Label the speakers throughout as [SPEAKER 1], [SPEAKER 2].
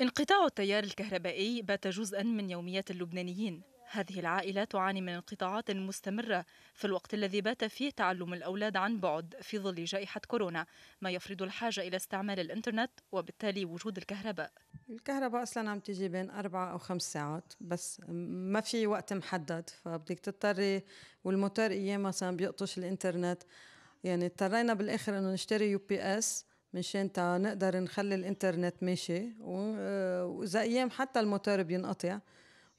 [SPEAKER 1] انقطاع التيار الكهربائي بات جزءا من يوميات اللبنانيين هذه العائلة تعاني من انقطاعات مستمرة في الوقت الذي بات فيه تعلم الأولاد عن بعد في ظل جائحة كورونا ما يفرض الحاجة إلى استعمال الإنترنت وبالتالي
[SPEAKER 2] وجود الكهرباء الكهرباء أصلا عم تيجي بين أربعة أو خمس ساعات بس ما في وقت محدد فبدك تضطري والموتور أيام مثلا بيقطش الإنترنت يعني اضطرينا بالآخر إنه نشتري يو بي إس من تا نقدر نخلي الانترنت ماشي آه، واذا ايام حتى الموتور بينقطع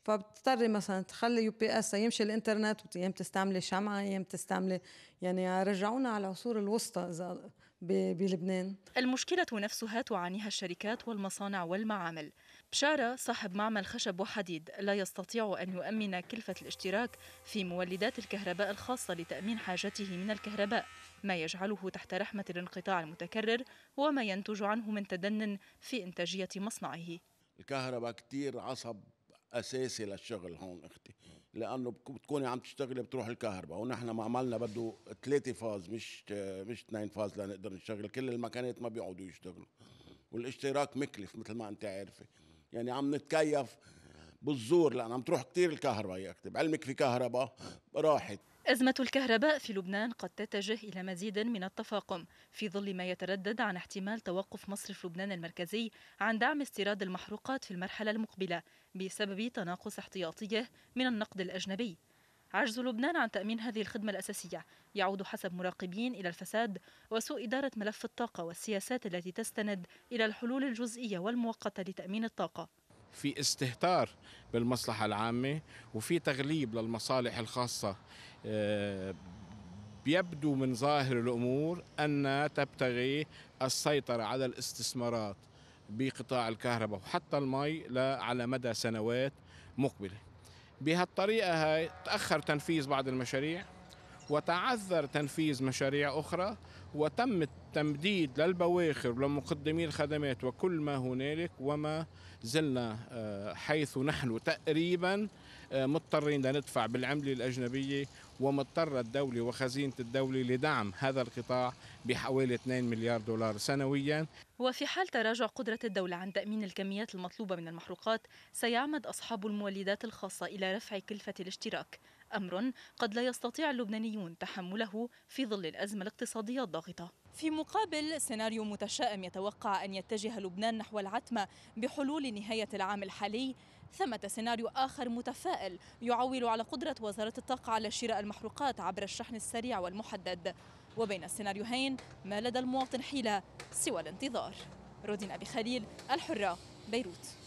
[SPEAKER 2] فبتضطري مثلا تخلي يو بي اس يمشي الانترنت ايام تستعملي شمعه ايام تستعملي يعني رجعونا على العصور الوسطى اذا بلبنان
[SPEAKER 1] المشكلة نفسها تعانيها الشركات والمصانع والمعامل بشارة صاحب معمل خشب وحديد لا يستطيع أن يؤمن كلفة الاشتراك في مولدات الكهرباء الخاصة لتأمين حاجته من الكهرباء ما يجعله تحت رحمة الانقطاع المتكرر وما ينتج عنه من تدن في إنتاجية مصنعه
[SPEAKER 3] الكهرباء كتير عصب أساسي للشغل هون أختي لانه بتكوني عم تشتغلي بتروح الكهرباء ونحن ما عملنا بده ثلاثه فاز مش مش اثنين فاز لنقدر نشتغل كل المكانات ما بيقعدوا يشتغلوا والاشتراك مكلف مثل ما انت عارفه يعني عم نتكيف بالزور عم تروح كتير الكهرباء يكتب علمك في كهرباء راحت
[SPEAKER 1] أزمة الكهرباء في لبنان قد تتجه إلى مزيد من التفاقم في ظل ما يتردد عن احتمال توقف مصرف لبنان المركزي عن دعم استيراد المحروقات في المرحلة المقبلة بسبب تناقص احتياطيه من النقد الأجنبي عجز لبنان عن تأمين هذه الخدمة الأساسية يعود حسب مراقبين إلى الفساد وسوء إدارة ملف الطاقة والسياسات التي تستند إلى الحلول الجزئية والمؤقتة لتأمين الطاقة
[SPEAKER 4] في استهتار بالمصلحة العامة وفي تغليب للمصالح الخاصة آه، يبدو من ظاهر الأمور أن تبتغي السيطرة على الاستثمارات بقطاع الكهرباء وحتى المي على مدى سنوات مقبلة بهالطريقة هاي تأخر تنفيذ بعض المشاريع وتعذر تنفيذ مشاريع أخرى وتم التمديد للبواخر ولمقدمي الخدمات وكل ما هنالك وما زلنا آه، حيث نحن تقريبا آه، مضطرين لندفع بالعملة الأجنبية ومضطرة الدولة وخزينة الدولة لدعم هذا القطاع بحوالي 2 مليار دولار سنويا
[SPEAKER 1] وفي حال تراجع قدرة الدولة عن تأمين الكميات المطلوبة من المحروقات سيعمد أصحاب المولدات الخاصة إلى رفع كلفة الاشتراك أمر قد لا يستطيع اللبنانيون تحمله في ظل الأزمة الاقتصادية الضاغطة في مقابل سيناريو متشائم يتوقع أن يتجه لبنان نحو العتمة بحلول نهاية العام الحالي ثمة سيناريو آخر متفائل يعول على قدرة وزارة الطاقة على شراء المحروقات عبر الشحن السريع والمحدد وبين السيناريوهين ما لدى المواطن حيلة سوى الانتظار رودين أبي خليل الحرة بيروت